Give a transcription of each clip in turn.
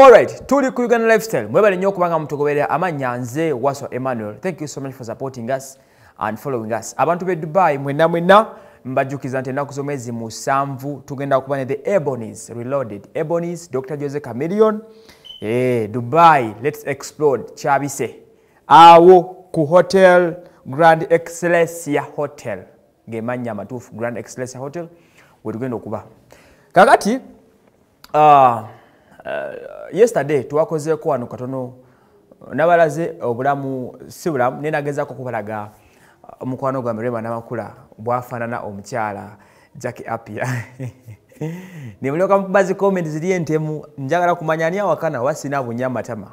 Alright, tuli ku Uganda Lifestyle. Mwebale nnyo okubanga mutugoberera ama nyanze Waso Emmanuel. Thank you so much for supporting us and following us. Abantu be Dubai mwena mwena mbajjukiza zante na z'omwezi musamvu. tugenda kubane the Ebonies Reloaded. Ebonies, Dr. Jose Chameleon. Eh, Dubai, let's explode. Chabise. Awo ku Hotel Grand Excelsia Hotel. Gemanya matufu Grand Excelsia Hotel. Wetugendo okuba. Kakati, uh, uh, yesterday twakozeeko wano katono nabalaze obulamu si bulamu naye nagezaako okubalaga eh, omukwano gwa mirema n'amakula bwafaanana omukyala jacki apia nemulyoka mubazi comment ziri entemu njagala kumanya ani awakana wasina abunya amatama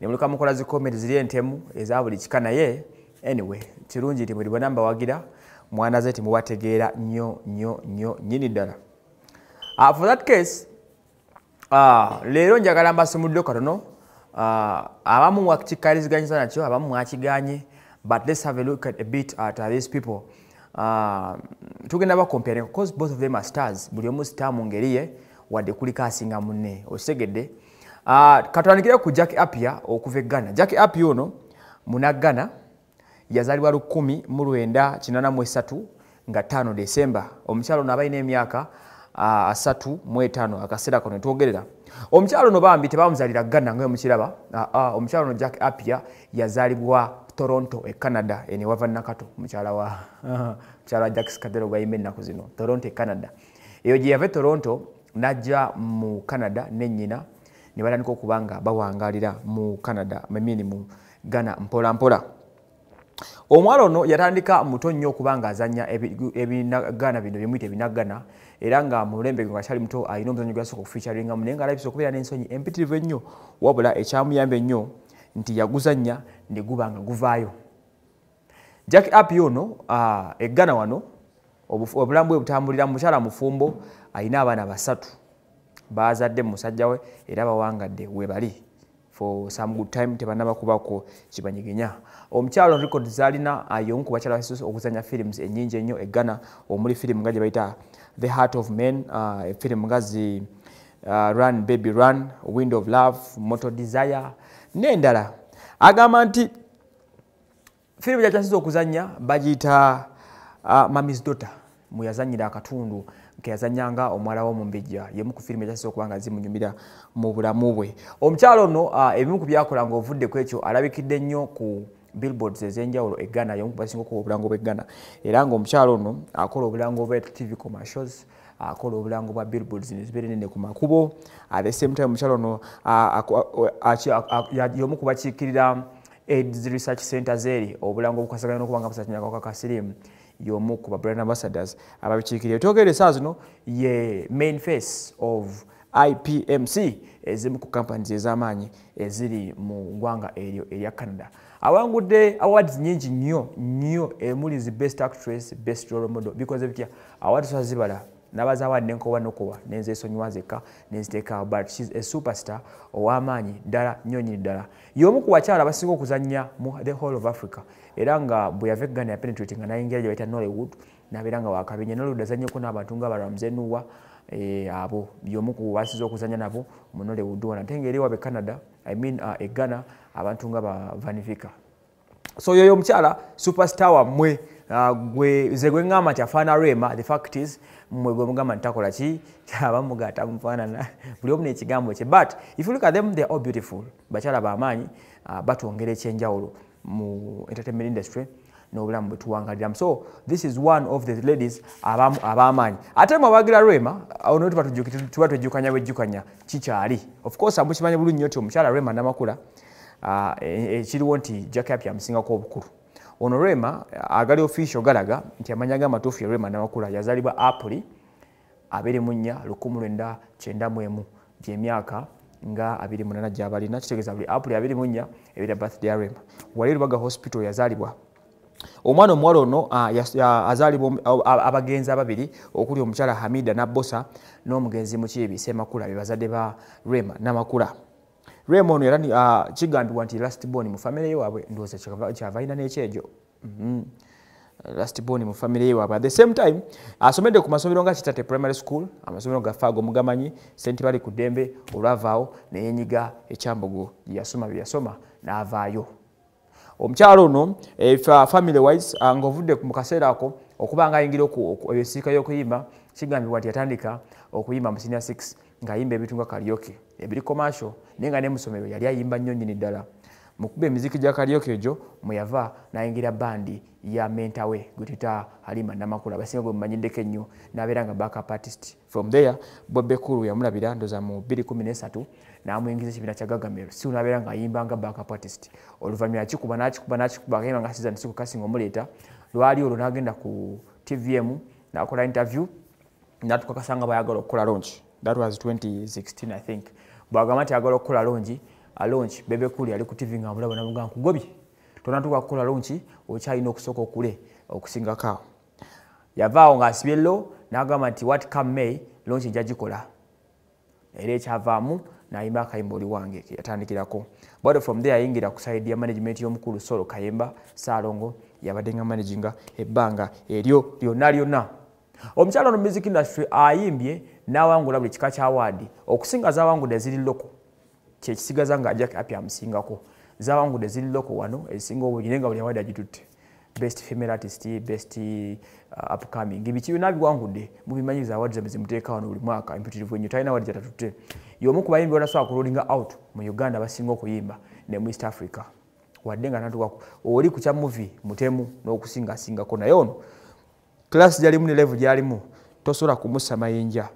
nemulyoka mukola zi comment ziri entemu eza buli kika naye anyway kirungi nti mulibona mbawagira mwana ze timuwategeera nnyo nnyo nnyo nnyini ddala ah, for that case Ah, leero njagala mbasumuddeo katono ah, abamu wakikaliziganyiza nakyo abamu mwakiganye but let's have a look at a bit at uh, these people uh, tugenda bacompare because both of them are stars buli omu star mu ngeri ye wadde kuliko asinga munne osegedde uh, ah, katwanikire ku jack apia okuva eggana jack apia ono munaggana yazaalibwa 1983 nga 5 december omukyalo ono aba ayina emyaka asatu mwetaano akaseera kano netwogerera omukyalo no bambi tebamuzalira ganda ngayo mukiraba omukyalo no jack apia yazaalibwa toronto e canada enewava nakato mukyala wa jack skadero gwayimba ennaku zino toronto e canada eyo gye yava e toronto najja mu canada nenyina nebatandika okuba nga bawangalira mu canada mmini mu gana mpolampola mpola. omwalo no yatandika muto nnyo kubanga azanya ebinagana bino byemuyita ebinagana era nga mulembe nga kyali muto alina omuzanyo gwasooka okufeaturingamu naye nga alabisa okubeera n'ensonyi empitirivu ennyo wabula ekyamuyamba ennyo nti yaguzannya ne guba nga guvaayo jack appi ono eggana wano obulamu bwe butambulira mukyala mufumbo alina abaana basatu bazadde mu musajja we era bawangadde webali for some good time tebanaba kubako kibanyiginya omukyalo record zaalina ayonku bakyala basus okuzanya films ennyingi ennyo eggana omuli firimu nga gye bayita the heart of men uh, efirimu nga zi uh, run baby run wind of love moto desire nendala agamba nti firimu gyakyasiza okuzanya bagiyita uh, mamis dota mweyazanyira akatundu keyazanyanga omuwala w'omumbijja yemu ku firimu ekyasobola okuba nga zimunyumira mu bulamu bwe omukyalo nno ah, ebimu ku byakola ngaovudde ku ekyo alabikidde nnyo ku billboards ez'enjawulo eggana yomu kubasinga okuba obulango bw'eggana era ngaomukyalo nno akola obulango bwa tv commercials akola obulango bwa billboards nezibeere nene ku makubo at the same time omukyalo nno ah, yomu kubakiikirira aids research centers eri obulango obukwasaganya n'okuba nga busakinyakaka kasirimu y'omu ku babrand ambassadors ababikiikirira byetwogerere saa zino ye main face of ipmc ezimu ku kampanis ez'amaanyi eziri mu ggwanga eryo erya canada awangudde awards nyingi nnyo nnyo emuli zi best actress best role model bikoze bitya awards zibala nabazawadde nkoba nokoba nenzesonywa zekka nenziteekawo but shes a superstar ow'amaanyi ddala nyonyini ddala y'omu ku bakyala basinga okuzannya mu the hall of africa era nga bwe yava egganda yapenetrate nga nayingira gye baita nollywood nabeera nga wakabinja nollywood azannyeko n'abantu nga abalamuzenuwa eh, abo y'omu ku basinza okuzannya nabo mu nollywood wana ate ngaeri ewaba ecanada i mean eggana eh, e abantu nga bavanifika so yoyo omukyala superstar wammwe nze ah, gwe ŋŋamba nti afaana rema the fact is mmwe gwe mugamba ntitakola ki abamuga atamufaanana buli omu n'ekigambo kye but if you look at them they all beautiful bakyala b'amaanyi ah, batwongera ekyenjawulo mu entertainment industry nobulamu bwe tuwangaliramu so this is one of the ladies ab'amaanyi ate mwabagira rema ono tuba twejjukanya bwejjukanya kikyali of course amukimanya bulu nnyo ti omukyala rema namakula ah, ekiriwo e, nti jackapy amusingako obukulu ono rema agali ofisho galaga nti amanya ga matufu ya rema namakula yazalibwa apoli abiri munya lukumu lwenda kyenda mwemu gyemyaka nga abiri munana gyabalina kitegeeza buli apoli abiri munya ebira birthday ya rema wali lubaga hospital yazalibwa omwana omuwala ono azaalibwa abagenzi ababiri okuli omukyala hamida nabosa n'omugenzi mukiibi semakula be bazadde ba rema namakula Raymond yarani uh, ah, chigandwa anti last born mu family yewabwe ndoze chakavaina nechejo. Mhm. Mm last born mu family yewabwe. At the same time asomedde ku masomero nga chitate primary school, amasomero ga Fago Mugamanyi, Saint Bali Kudembe, Olavao ne Enyiga echambogo yasoma byasoma naavaayo. Omchalo no if eh, uh, family wise angovudde ah, ku mukaseera ako okubanga yingiro ku yesika yokuyimba chigambi wati yatandika okuyimba mu senior six ng'ayimba ebintu nga kalyoke ebiriko maaso naye nga ne musomero yali ayimba nnyo nnyini ddala mu kuba emiziki gya kalyoke egyo mweyava n'ayingira bandi ya mentawe gwetuyita halima namakulu abasinga gwe mumanyiddeko ennyo n'abeera nga backup artist from there bobekulu yamulabira ndoza mu 213 n'amuyingiza ekibiina kya gagamel si nabeera ngaayimba nga backup artist oluvannyuma yakikuba nakikuba nakikuba ayimba nga sizanisikukasinga omuleeta lwali olwo n'agenda ku tvm n'akola interview natukakasa nga bayagala okukola lonci that was 2016 i think bwagamba nti ayagala okukola lonci alonci bebekuli ali ku tv nga mulabanamuga nkugobye tonatuka kukola lonci okyalina okusooka okule okusingako awo yavaawo ngaasibye lo nagamba nti wat come may lonci nja gikola era ekyavaamu nayimba akayimba oli wange yatandikirako bod from there yayingira ku saidi ya management y'omukulu solo kayemba saalongo yabadde nga managinga ebbanga eryo lyonna lyonna omukyala ono music industry ayimbye nawangula buli kika kya waadi okusinga zawangude ziri loko kyekisigaza nga ajak apy amusingako zawangude ziri loko wano ezisinga obungi naye nga buli awaadi agitutte best female artist best uh, upcoming biki binabiwangudde mubimanyiriza awaadi zame zimuteekawo no buli mwaka emputirivu enyo talina waadi gyatatutte y'omu ku bayimbi banasobola kulolinga out mu uganda basinga okuyimba ne mu east africa wadde nga natuwaku oli ku kya muvi mutemu n'okusingasingako naye ono klasi gyalimu ne levu gyalimu tosobola kumussa mayinja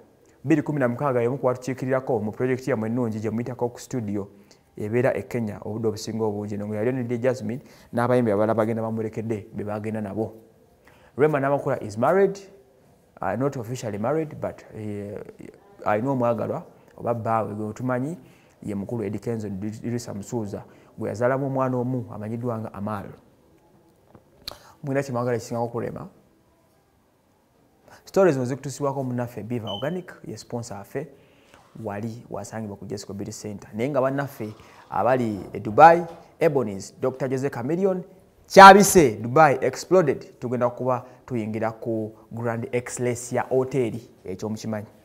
216 yemu kwatukiikirirako mu projekiti yamwe ennungi gyemuyita studio ebeera e kenya obudde obusinga obungi nonga yali onidde jasmine n'abayimbi abala bagenda bamulekedde be bagenda nabo rema n'abakola is married uh, not officially married but uh, alina uh, omwagalwa oba bbaawe gwe otumanyi ye mukulu edikenzo dirisa musuuza gwe yazaalamu omwana omu amanyiddwa nga amaal mwina kyemwagala ekisingako kulema stori zino zikutusibwako munaffe beaver organic yesponsa affe wali wasangibwa ku jessica beauty center naye nga bannaffe abali e dubai ebonis dr jose camilion kyabise dubai exploded tugenda kuba tuyingira ku grand exlesia hoteri ekyomukimanyi